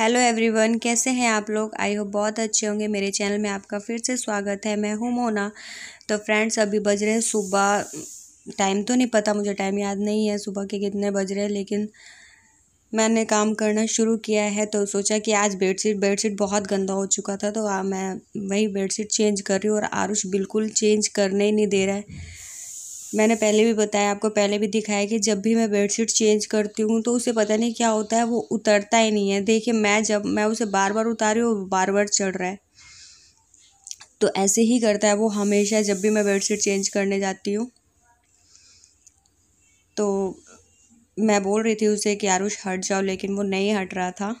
hello everyone कैसे हैं आप लोग आई होप बहुत अच्छे होंगे मेरे चैनल में आपका फिर से स्वागत है मैं हूं मोना तो फ्रेंड्स अभी बज रहे हैं सुबह टाइम तो नहीं पता मुझे टाइम याद नहीं है सुबह के कितने बज रहे हैं लेकिन मैंने काम करना शुरू किया है तो सोचा कि आज बेडशीट बेडशीट बहुत गंदा हो चुका था तो आ, मैं वही बेडशीट चेंज कर रही हूँ और आरुष बिल्कुल चेंज करने ही नहीं दे रहा है मैंने पहले भी बताया आपको पहले भी दिखाया कि जब भी मैं बेडशीट चेंज करती हूँ तो उसे पता नहीं क्या होता है वो उतरता ही नहीं है देखिए मैं जब मैं उसे बार बार उतारी हूँ बार बार चढ़ रहा है तो ऐसे ही करता है वो हमेशा जब भी मैं बेडशीट चेंज करने जाती हूँ तो मैं बोल रही थी उसे कि आरुष हट जाओ लेकिन वो नहीं हट रहा था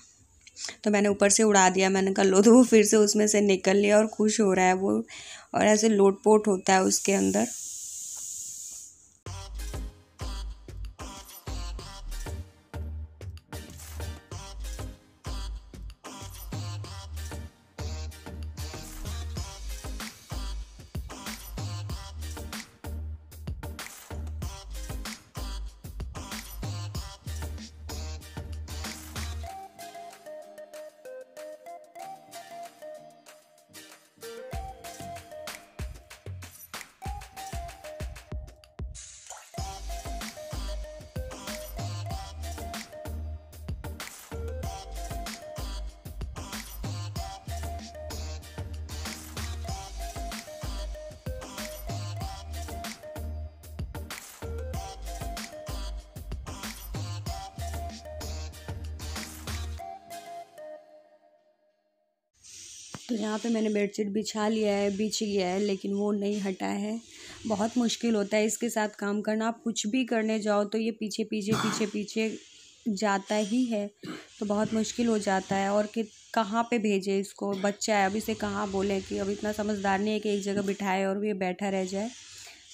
तो मैंने ऊपर से उड़ा दिया मैंने कहा लो तो वो फिर से उसमें से निकल लिया और खुश हो रहा है वो और ऐसे लोटपोट होता है उसके अंदर तो यहाँ पे मैंने बेडशीट बिछा लिया है बिछ गया है लेकिन वो नहीं हटा है बहुत मुश्किल होता है इसके साथ काम करना आप कुछ भी करने जाओ तो ये पीछे पीछे पीछे पीछे जाता ही है तो बहुत मुश्किल हो जाता है और कि कहाँ पे भेजे इसको बच्चा है अभी इसे कहाँ बोले कि अब इतना समझदार नहीं है कि एक जगह बिठाए और ये बैठा रह जाए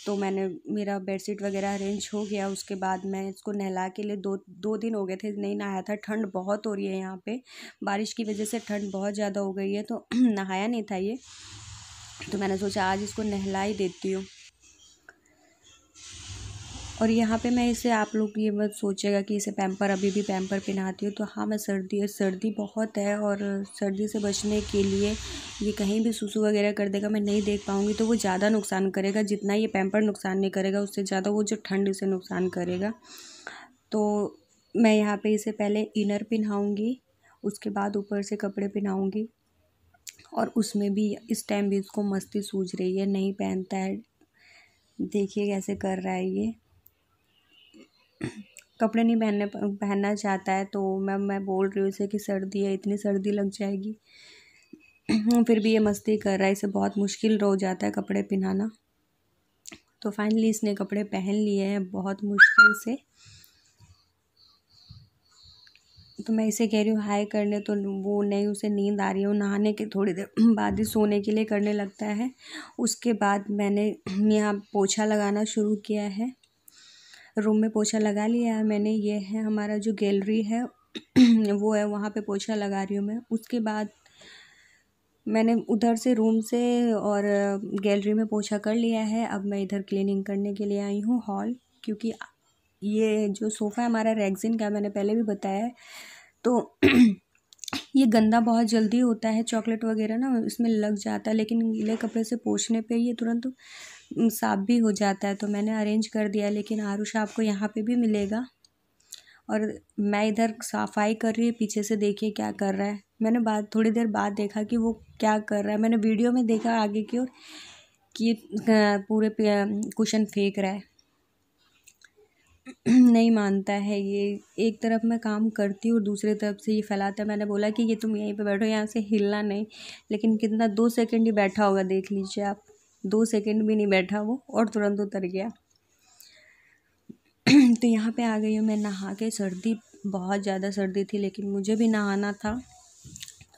तो मैंने मेरा बेडशीट वगैरह अरेंज हो गया उसके बाद मैं इसको नहला के लिए दो दो दिन हो गए थे नहीं नहाया था ठंड बहुत हो रही है यहाँ पे बारिश की वजह से ठंड बहुत ज़्यादा हो गई है तो नहाया नहीं था ये तो मैंने सोचा आज इसको नहला ही देती हूँ और यहाँ पे मैं इसे आप लोग ये मत सोचेगा कि इसे पैम्पर अभी भी पैम्पर पहनाती हूँ तो हाँ मैं सर्दी है सर्दी बहुत है और सर्दी से बचने के लिए ये कहीं भी सुसु वगैरह कर देगा मैं नहीं देख पाऊँगी तो वो ज़्यादा नुकसान करेगा जितना ये पैम्पर नुकसान नहीं करेगा उससे ज़्यादा वो जो ठंड से नुकसान करेगा तो मैं यहाँ पर इसे पहले इनर पहनाऊँगी उसके बाद ऊपर से कपड़े पहनाऊँगी और उसमें भी इस टाइम भी इसको मस्ती सूझ रही है नहीं पहनता है देखिए कैसे कर रहा है ये कपड़े नहीं पहनने पहनना चाहता है तो मैम मैं बोल रही हूँ उसे कि सर्दी है इतनी सर्दी लग जाएगी फिर भी ये मस्ती कर रहा है इसे बहुत मुश्किल हो जाता है कपड़े पहनाना तो फाइनली इसने कपड़े पहन लिए हैं बहुत मुश्किल से तो मैं इसे कह रही हूँ हाई करने तो वो नहीं उसे नींद आ रही है वो नहाने के थोड़ी देर बाद ही सोने के लिए करने लगता है उसके बाद मैंने यहाँ पोछा लगाना शुरू किया है रूम में पोछा लगा लिया है मैंने ये है हमारा जो गैलरी है वो है वहाँ पे पोछा लगा रही हूँ मैं उसके बाद मैंने उधर से रूम से और गैलरी में पोछा कर लिया है अब मैं इधर क्लीनिंग करने के लिए आई हूँ हॉल क्योंकि ये जो सोफ़ा है हमारा रेगजिन का मैंने पहले भी बताया है तो ये गंदा बहुत जल्दी होता है चॉकलेट वगैरह ना इसमें लग जाता है लेकिन गीले कपड़े से पोछने पे ये तुरंत साफ़ भी हो जाता है तो मैंने अरेंज कर दिया लेकिन आरुषा आपको यहाँ पे भी मिलेगा और मैं इधर सफाई कर रही है पीछे से देखिए क्या कर रहा है मैंने बाद थोड़ी देर बाद देखा कि वो क्या कर रहा है मैंने वीडियो में देखा आगे की ओर कि पूरे कुशन फेंक रहा है नहीं मानता है ये एक तरफ मैं काम करती हूँ और दूसरी तरफ से ये फैलाता है मैंने बोला कि ये तुम यहीं पे बैठो यहाँ से हिलना नहीं लेकिन कितना दो सेकंड ही बैठा होगा देख लीजिए आप दो सेकंड भी नहीं बैठा वो और तुरंत उतर गया तो यहाँ पे आ गई हूँ मैं नहा के सर्दी बहुत ज़्यादा सर्दी थी लेकिन मुझे भी नहाना था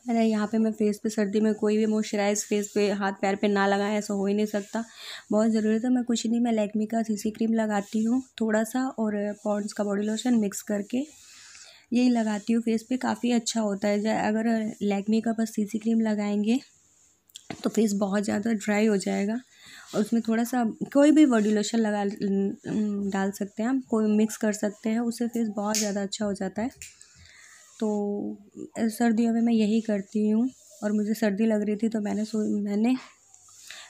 मैंने यहाँ पे मैं फेस पे सर्दी में कोई भी मॉइस्चराइज फेस पे हाथ पैर पे ना लगाएं ऐसा हो ही नहीं सकता बहुत ज़रूरी था मैं कुछ नहीं मैं लैक्मी का सीसी क्रीम लगाती हूँ थोड़ा सा और पॉन्ड्स का बॉडी लोशन मिक्स करके यही लगाती हूँ फेस पे काफ़ी अच्छा होता है अगर लैक्मी का बस सीसी क्रीम लगाएंगे तो फेस बहुत ज़्यादा ड्राई हो जाएगा और उसमें थोड़ा सा कोई भी बॉडी लोशन लगा डाल सकते हैं हम कोई मिक्स कर सकते हैं उससे फेस बहुत ज़्यादा अच्छा हो जाता है तो सर्दियों में मैं यही करती हूँ और मुझे सर्दी लग रही थी तो मैंने सो मैंने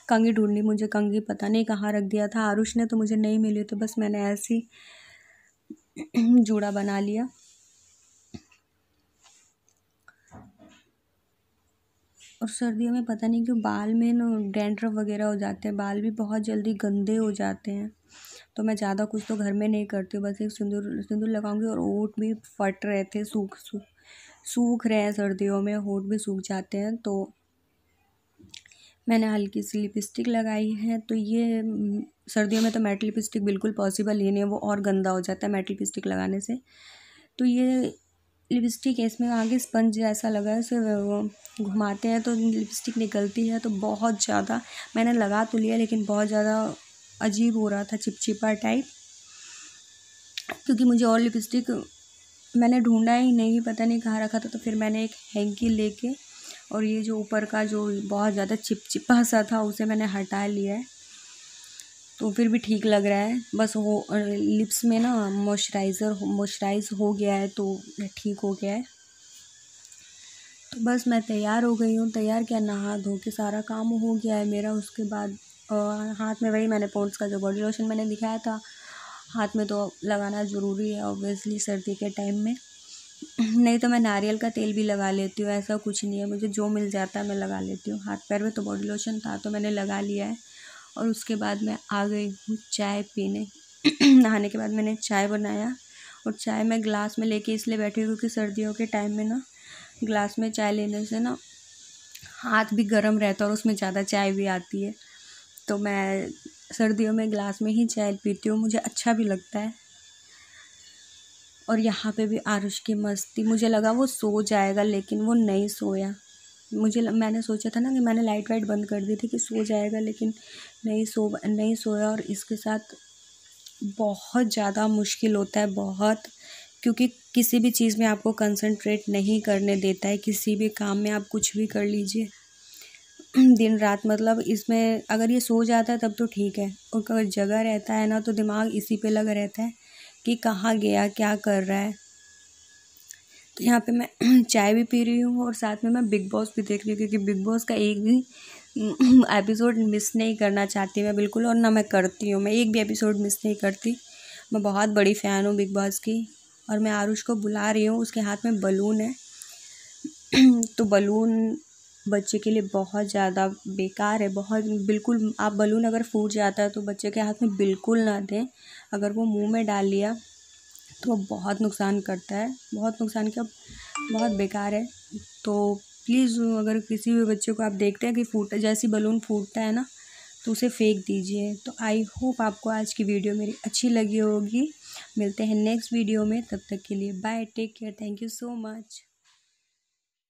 कंगी ढूंढी मुझे कंगी पता नहीं कहाँ रख दिया था आरुष ने तो मुझे नहीं मिली तो बस मैंने ऐसी जूड़ा बना लिया और सर्दियों में पता नहीं क्यों बाल में ना डैंड्रफ वगैरह हो जाते हैं बाल भी बहुत जल्दी गंदे हो जाते हैं तो मैं ज़्यादा कुछ तो घर में नहीं करती हूँ बस एक सिंदूर सिंदूर लगाऊंगी और ओट भी फट रहे थे सूख सूख सूख रहे हैं सर्दियों में होठ भी सूख जाते हैं तो मैंने हल्की सी लिपस्टिक लगाई है तो ये हम्म, सर्दियों में तो मेटल लिपस्टिक बिल्कुल पॉसिबल ही नहीं है वो और गंदा हो जाता है मेटल लिपस्टिक लगाने से तो ये लिपस्टिक है इसमें आगे स्पंज जैसा लगा है उसे घुमाते हैं तो लिपस्टिक निकलती है तो बहुत ज़्यादा मैंने लगा तो लिया लेकिन बहुत ज़्यादा अजीब हो रहा था चिपचिपा टाइप क्योंकि मुझे और लिपस्टिक मैंने ढूंढा ही नहीं पता नहीं कहाँ रखा था तो फिर मैंने एक हैंकी लेके और ये जो ऊपर का जो बहुत ज़्यादा चिपचिपा सा था उसे मैंने हटा लिया है तो फिर भी ठीक लग रहा है बस वो लिप्स में ना मॉइस्चराइज़र मॉइस्चराइज हो गया है तो ठीक हो गया है तो बस मैं तैयार हो गई हूँ तैयार क्या नहा धो के सारा काम हो गया है मेरा उसके बाद हाथ में वही मैंने पोन्स का जो बॉडी लोशन मैंने दिखाया था हाथ में तो लगाना ज़रूरी है ऑब्वियसली सर्दी के टाइम में नहीं तो मैं नारियल का तेल भी लगा लेती हूँ ऐसा कुछ नहीं है मुझे जो मिल जाता है मैं लगा लेती हूँ हाथ पैर में तो बॉडी लोशन था तो मैंने लगा लिया है और उसके बाद मैं आ गई हूँ चाय पीने नहाने के बाद मैंने चाय बनाया और चाय मैं ग्लास में लेके इसलिए बैठी हूँ क्योंकि सर्दियों के टाइम में ना ग्लास में चाय लेने से ना हाथ भी गर्म रहता है और उसमें ज़्यादा चाय भी आती है तो मैं सर्दियों में ग्लास में ही चाय पीती हूँ मुझे अच्छा भी लगता है और यहाँ पे भी आरुष की मस्ती मुझे लगा वो सो जाएगा लेकिन वो नहीं सोया मुझे मैंने सोचा था ना कि मैंने लाइट वाइट बंद कर दी थी कि सो जाएगा लेकिन नहीं सो नहीं सोया और इसके साथ बहुत ज़्यादा मुश्किल होता है बहुत क्योंकि किसी भी चीज़ में आपको कंसंट्रेट नहीं करने देता है किसी भी काम में आप कुछ भी कर लीजिए दिन रात मतलब इसमें अगर ये सो जाता है तब तो ठीक है और अगर जगह रहता है ना तो दिमाग इसी पे लगा रहता है कि कहाँ गया क्या कर रहा है तो यहाँ पे मैं चाय भी पी रही हूँ और साथ में मैं बिग बॉस भी देख रही हूँ क्योंकि बिग बॉस का एक भी एपिसोड मिस नहीं करना चाहती मैं बिल्कुल और ना मैं करती हूँ मैं एक भी एपिसोड मिस नहीं करती मैं बहुत बड़ी फ़ैन हूँ बिग बॉस की और मैं आरुष को बुला रही हूँ उसके हाथ में बलून है तो बलून बच्चे के लिए बहुत ज़्यादा बेकार है बहुत बिल्कुल आप बलून अगर फूट जाता है तो बच्चे के हाथ में बिल्कुल ना दें अगर वो मुंह में डाल लिया तो बहुत नुकसान करता है बहुत नुकसान क्या बहुत बेकार है तो प्लीज़ अगर किसी भी बच्चे को आप देखते हैं कि फूट जैसी बलून फूटता है ना तो उसे फेंक दीजिए तो आई होप आपको आज की वीडियो मेरी अच्छी लगी होगी मिलते हैं नेक्स्ट वीडियो में तब तक के लिए bye take care thank you so much